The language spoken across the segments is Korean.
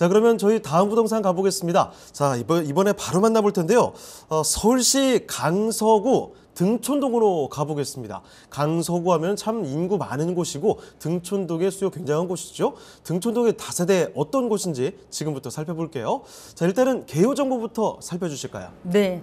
자 그러면 저희 다음 부동산 가보겠습니다. 자 이번, 이번에 바로 만나볼 텐데요. 어, 서울시 강서구 등촌동으로 가보겠습니다. 강서구 하면 참 인구 많은 곳이고 등촌동의 수요 굉장한 곳이죠. 등촌동의 다세대 어떤 곳인지 지금부터 살펴볼게요. 자 일단은 개요 정보부터 살펴주실까요? 네.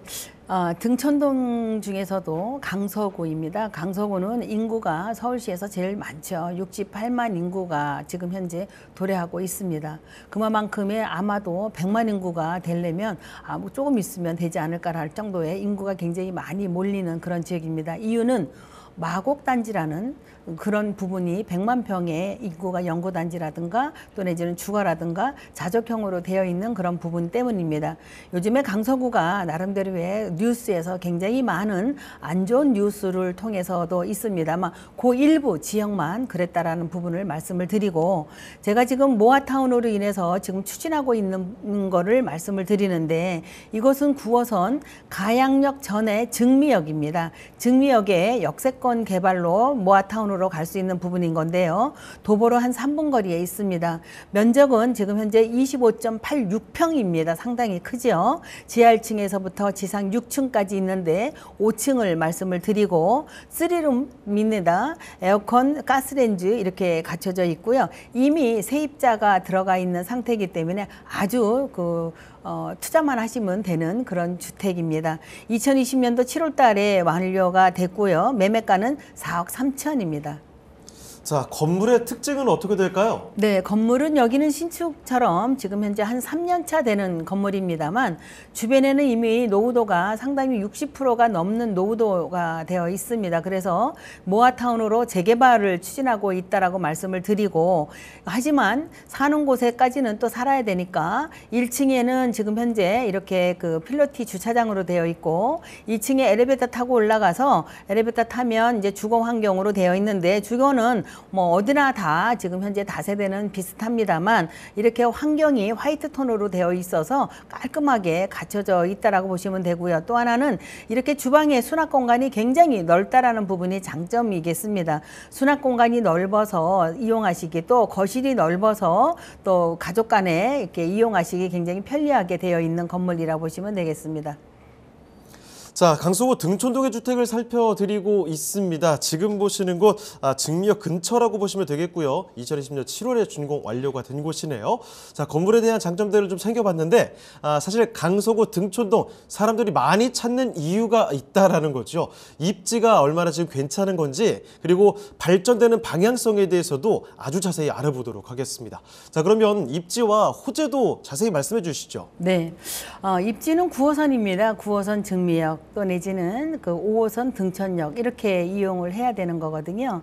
어, 등천동 중에서도 강서구입니다. 강서구는 인구가 서울시에서 제일 많죠. 68만 인구가 지금 현재 도래하고 있습니다. 그만큼의 아마도 100만 인구가 되려면 아, 뭐 조금 있으면 되지 않을까할 정도의 인구가 굉장히 많이 몰리는 그런 지역입니다. 이유는 마곡단지라는 그런 부분이 100만 평의 인구가 연고단지라든가 또는이제는 주거라든가 자적형으로 되어 있는 그런 부분 때문입니다. 요즘에 강서구가 나름대로 왜 뉴스에서 굉장히 많은 안 좋은 뉴스를 통해서도 있습니다만 그 일부 지역만 그랬다라는 부분을 말씀을 드리고 제가 지금 모아타운으로 인해서 지금 추진하고 있는 거를 말씀을 드리는데 이것은 9호선 가양역 전의 증미역입니다. 증미역의 역세권 개발로 모아타운으로 도보로갈수 있는 부분인 건데요. 도보로 한 3분 거리에 있습니다. 면적은 지금 현재 25.86평입니다. 상당히 크죠. 지하 1층에서부터 지상 6층까지 있는데 5층을 말씀을 드리고 3룸입니다. 에어컨, 가스렌즈 이렇게 갖춰져 있고요. 이미 세입자가 들어가 있는 상태이기 때문에 아주 그 어, 투자만 하시면 되는 그런 주택입니다. 2020년도 7월 달에 완료가 됐고요. 매매가는 4억 3천입니다. 자, 건물의 특징은 어떻게 될까요? 네, 건물은 여기는 신축처럼 지금 현재 한 3년차 되는 건물입니다만 주변에는 이미 노후도가 상당히 60%가 넘는 노후도가 되어 있습니다. 그래서 모아타운으로 재개발을 추진하고 있다라고 말씀을 드리고 하지만 사는 곳에까지는 또 살아야 되니까 1층에는 지금 현재 이렇게 그 필로티 주차장으로 되어 있고 2층에 엘리베이터 타고 올라가서 엘리베이터 타면 이제 주거 환경으로 되어 있는데 주거는 뭐 어디나 다 지금 현재 다세대는 비슷합니다만 이렇게 환경이 화이트 톤으로 되어 있어서 깔끔하게 갖춰져 있다라고 보시면 되고요. 또 하나는 이렇게 주방의 수납 공간이 굉장히 넓다라는 부분이 장점이겠습니다. 수납 공간이 넓어서 이용하시기 또 거실이 넓어서 또 가족 간에 이렇게 이용하시기 굉장히 편리하게 되어 있는 건물이라고 보시면 되겠습니다. 자, 강서구 등촌동의 주택을 살펴드리고 있습니다. 지금 보시는 곳 아, 증미역 근처라고 보시면 되겠고요. 2020년 7월에 준공 완료가 된 곳이네요. 자, 건물에 대한 장점들을 좀 챙겨봤는데 아, 사실 강서구 등촌동 사람들이 많이 찾는 이유가 있다라는 거죠. 입지가 얼마나 지금 괜찮은 건지 그리고 발전되는 방향성에 대해서도 아주 자세히 알아보도록 하겠습니다. 자, 그러면 입지와 호재도 자세히 말씀해 주시죠. 네, 어, 입지는 구호선입니다. 구호선 증미역 또 내지는 그 5호선 등천역 이렇게 이용을 해야 되는 거거든요.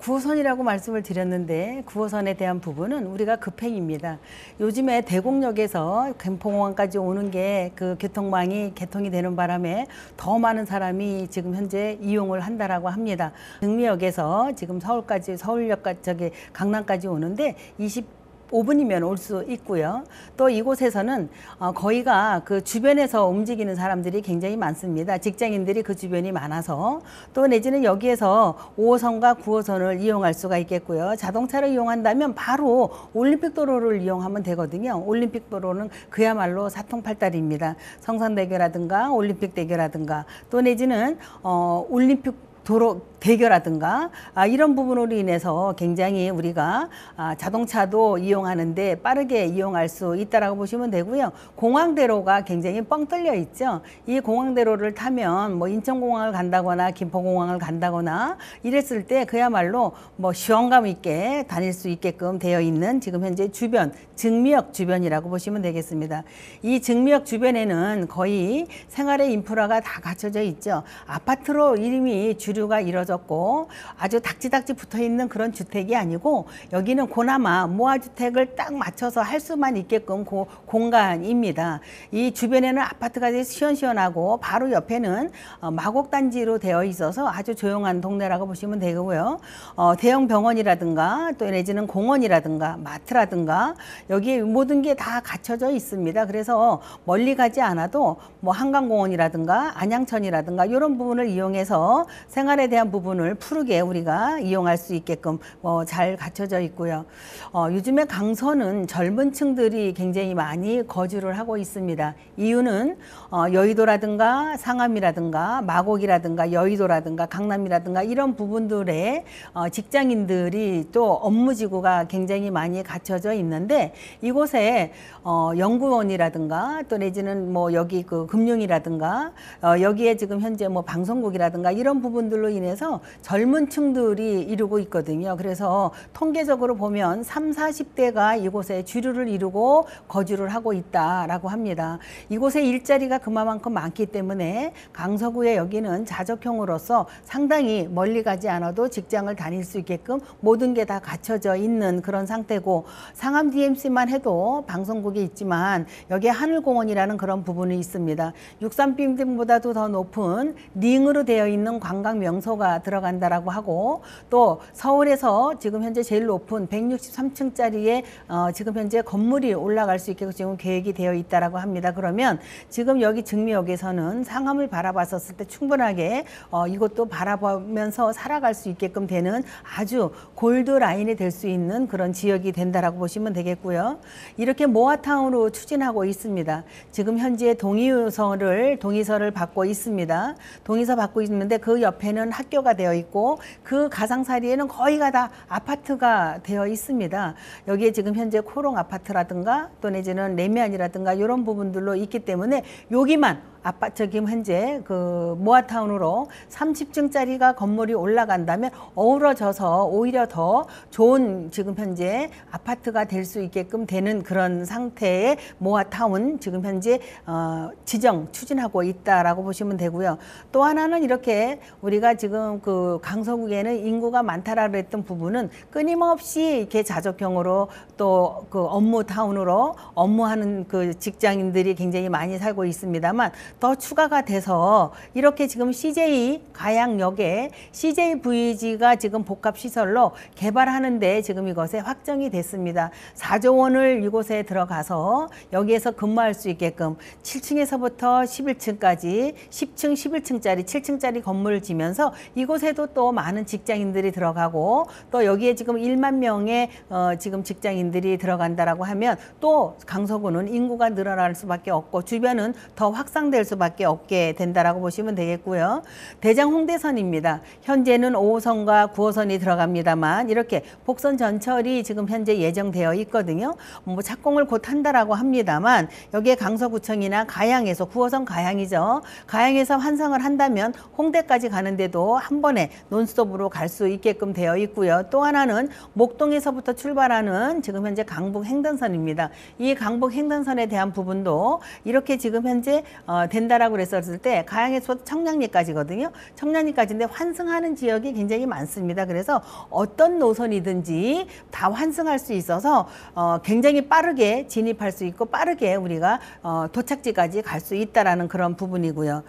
9호선이라고 말씀을 드렸는데 9호선에 대한 부분은 우리가 급행입니다. 요즘에 대곡역에서 금포공항까지 오는 게그 교통망이 개통이 되는 바람에 더 많은 사람이 지금 현재 이용을 한다라고 합니다. 능미역에서 지금 서울까지 서울역까지 저기 강남까지 오는데 20 5분이면 올 수 있고요. 또 이곳에서는 어, 거의가 그 주변에서 움직이는 사람들이 굉장히 많습니다. 직장인들이 그 주변이 많아서 또 내지는 여기에서 5호선과 9호선을 이용할 수가 있겠고요. 자동차를 이용한다면 바로 올림픽도로를 이용하면 되거든요. 올림픽도로는 그야말로 사통팔달입니다. 성산대교라든가 올림픽대교라든가 또 내지는 어, 올림픽 도로 대교라든가 아, 이런 부분으로 인해서 굉장히 우리가 아, 자동차도 이용하는데 빠르게 이용할 수 있다라고 보시면 되고요. 공항대로가 굉장히 뻥 뚫려 있죠. 이 공항대로를 타면 뭐 인천공항을 간다거나 김포공항을 간다거나 이랬을 때 그야말로 뭐 시원감 있게 다닐 수 있게끔 되어 있는 지금 현재 주변 증미역 주변이라고 보시면 되겠습니다. 이 증미역 주변에는 거의 생활의 인프라가 다 갖춰져 있죠. 아파트로 이름이 줄 주류가 이뤄졌고 아주 닥지닥지 붙어 있는 그런 주택이 아니고 여기는 고나마 모아주택을 딱 맞춰서 할 수만 있게끔 고, 공간입니다. 이 주변에는 아파트가 시원시원하고 바로 옆에는 어, 마곡단지로 되어 있어서 아주 조용한 동네라고 보시면 되고요. 어, 대형 병원이라든가 또 내지는 공원이라든가 마트라든가 여기에 모든 게 다 갖춰져 있습니다. 그래서 멀리 가지 않아도 뭐 한강공원이라든가 안양천이라든가 이런 부분을 이용해서 생 생활에 대한 부분을 푸르게 우리가 이용할 수 있게끔 어, 잘 갖춰져 있고요. 어, 요즘에 강서는 젊은 층들이 굉장히 많이 거주를 하고 있습니다. 이유는 어, 여의도라든가 상암이라든가 마곡이라든가 여의도라든가 강남이라든가 이런 부분들의 어, 직장인들이 또 업무지구가 굉장히 많이 갖춰져 있는데 이곳에 어, 연구원이라든가 또 내지는 뭐 여기 그 금융이라든가 어, 여기에 지금 현재 뭐 방송국이라든가 이런 부분들 정책들로 인해서 젊은 층들이 이루고 있거든요. 그래서 통계적으로 보면 3, 0 40대가 이곳에 주류를 이루고 거주를 하고 있다라고 합니다. 이곳에 일자리가 그만큼 많기 때문에 강서구의 여기는 자적형으로서 상당히 멀리 가지 않아도 직장을 다닐 수 있게끔 모든 게 다 갖춰져 있는 그런 상태고 상암 DMC만 해도 방송국이 있지만 여기에 하늘공원이라는 그런 부분이 있습니다. 6 3빔딩보다도더 높은 링으로 되어 있는 관광 관광 명소가 들어간다라고 하고 또 서울에서 지금 현재 제일 높은 163층짜리의 어, 지금 현재 건물이 올라갈 수 있게 지금 계획이 되어 있다라고 합니다. 그러면 지금 여기 증미역에서는 상암을 바라봤었을 때 충분하게 어, 이것도 바라보면서 살아갈 수 있게끔 되는 아주 골드 라인이 될 수 있는 그런 지역이 된다라고 보시면 되겠고요. 이렇게 모아타운으로 추진하고 있습니다. 지금 현재 동의서를 동의서를 받고 있습니다. 동의서 받고 있는데 그 옆에 배는 학교가 되어 있고 그 가상사리에는 거의가 다 아파트가 되어 있습니다. 여기에 지금 현재 코롱 아파트라든가 또 내지는 레미안이라든가 이런 부분들로 있기 때문에 여기만 아빠 저기 현재 그 모아타운으로 30층짜리가 건물이 올라간다면 어우러져서 오히려 더 좋은 지금 현재 아파트가 될 수 있게끔 되는 그런 상태의 모아타운 지금 현재 어, 지정 추진하고 있다라고 보시면 되고요. 또 하나는 이렇게 우리가 지금 그 강서구에는 인구가 많다라 고했던 부분은 끊임없이 이렇게 자족형으로 또 그 업무 타운으로 업무하는 그 직장인들이 굉장히 많이 살고 있습니다만 더 추가가 돼서 이렇게 지금 CJ 가양역에 CJ VG가 지금 복합 시설로 개발하는데 지금 이것에 확정이 됐습니다. 4조 원을 이곳에 들어가서 여기에서 근무할 수 있게끔 7층에서부터 11층까지 10층, 11층짜리 7층짜리 건물을 지면서 이곳에도 또 많은 직장인들이 들어가고 또 여기에 지금 1만 명의 어, 지금 직장인들이 들어간다라고 하면 또 강서구는 인구가 늘어날 수밖에 없고 주변은 더 확산될 수밖에 없게 된다라고 보시면 되겠고요. 대장 홍대선입니다. 현재는 5호선과 9호선이 들어갑니다만 이렇게 복선 전철이 지금 현재 예정되어 있거든요. 뭐 착공을 곧 한다라고 합니다만 여기에 강서구청이나 가양에서 9호선 가양이죠. 가양에서 환승을 한다면 홍대까지 가는데도 한 번에 논스톱으로 갈 수 있게끔 되어 있고요. 또 하나는 목동에서부터 출발하는 지금 현재 강북 횡단선입니다이 강북 횡단선에 대한 부분도 이렇게 지금 현재 어, 된다라고 그랬었을 때 가양에서 청량리까지거든요. 청량리까지인데 환승하는 지역이 굉장히 많습니다. 그래서 어떤 노선이든지 다 환승할 수 있어서 어, 굉장히 빠르게 진입할 수 있고 빠르게 우리가 어, 도착지까지 갈 수 있다라는 그런 부분이고요.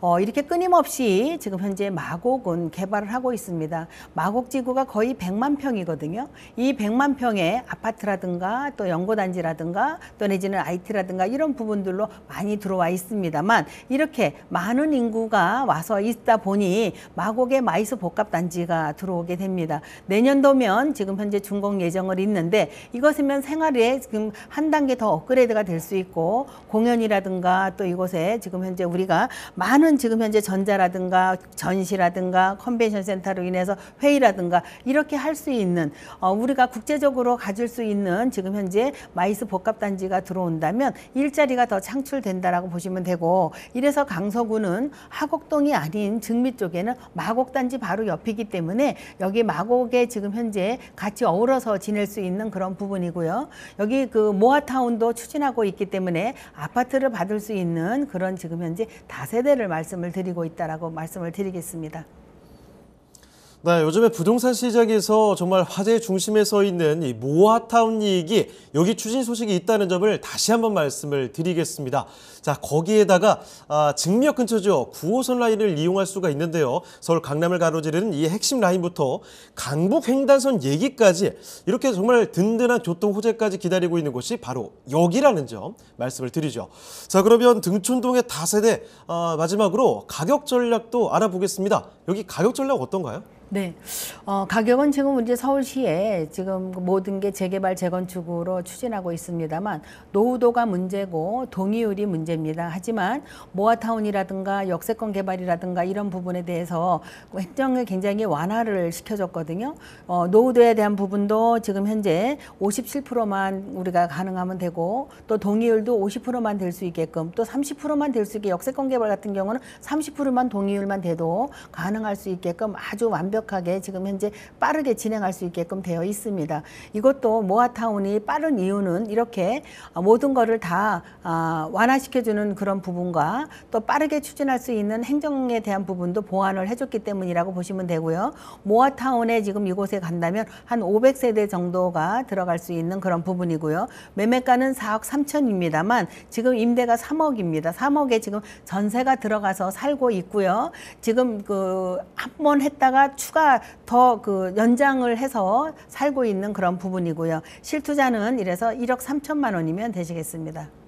어, 이렇게 끊임없이 지금 현재 마곡은 개발을 하고 있습니다. 마곡 지구가 거의 100만 평이거든요. 이 100만 평에 아파트라든가 또 연고단지라든가 또 내지는 IT라든가 이런 부분들로 많이 들어와 있습니다. 있습니다만 이렇게 많은 인구가 와서 있다 보니 마곡의 마이스 복합 단지가 들어오게 됩니다. 내년도면 지금 현재 준공 예정을 있는데 이것이면 생활에 지금 한 단계 더 업그레이드가 될 수 있고 공연이라든가 또 이곳에 지금 현재 우리가 많은 지금 현재 전자라든가 전시라든가 컨벤션 센터로 인해서 회의라든가 이렇게 할 수 있는 어, 우리가 국제적으로 가질 수 있는 지금 현재 마이스 복합 단지가 들어온다면 일자리가 더 창출된다라고 보시면 되고 이래서 강서구는 하곡동이 아닌 증미 쪽에는 마곡단지 바로 옆이기 때문에 여기 마곡에 지금 현재 같이 어우러서 지낼 수 있는 그런 부분이고요. 여기 그 모아타운도 추진하고 있기 때문에 아파트를 받을 수 있는 그런 지금 현재 다세대를 말씀을 드리고 있다라고 말씀을 드리겠습니다. 네, 요즘에 부동산 시장에서 정말 화제의 중심에 서 있는 이 모아타운 이익이 여기 추진 소식이 있다는 점을 다시 한번 말씀을 드리겠습니다. 자, 거기에다가 아, 증력 근처 죠역 9호선 라인을 이용할 수가 있는데요. 서울 강남을 가로지르는 이 핵심 라인부터 강북 횡단선 얘기까지 이렇게 정말 든든한 교통 호재까지 기다리고 있는 곳이 바로 여기라는 점 말씀을 드리죠. 자, 그러면 등촌동의 다세대 아, 마지막으로 가격 전략도 알아보겠습니다. 여기 가격 전략 어떤가요? 네. 어, 가격은 지금 이제 서울시에 지금 그 모든 게 재개발, 재건축으로 추진하고 있습니다만 노후도가 문제고 동의율이 문제입니다. 하지만 모아타운이라든가 역세권 개발이라든가 이런 부분에 대해서 행정을 굉장히 완화를 시켜줬거든요. 어, 노후도에 대한 부분도 지금 현재 57%만 우리가 가능하면 되고 또 동의율도 50%만 될 수 있게끔 또 30%만 될 수 있게 역세권 개발 같은 경우는 30%만 동의율만 돼도 가능할 수 있게끔 아주 완벽 완벽하게 지금 현재 빠르게 진행할 수 있게끔 되어 있습니다. 이것도 모아타운이 빠른 이유는 이렇게 모든 것을 다 아, 완화시켜주는 그런 부분과 또 빠르게 추진할 수 있는 행정에 대한 부분도 보완을 해줬기 때문이라고 보시면 되고요. 모아타운에 지금 이곳에 간다면 한 500세대 정도가 들어갈 수 있는 그런 부분이고요. 매매가는 4억 3천입니다만 지금 임대가 3억입니다. 3억에 지금 전세가 들어가서 살고 있고요. 지금 그 한 번 했다가 추 수가 더 그 연장을 해서 살고 있는 그런 부분이고요. 실투자는 이래서 1억 3천만 원이면 되시겠습니다.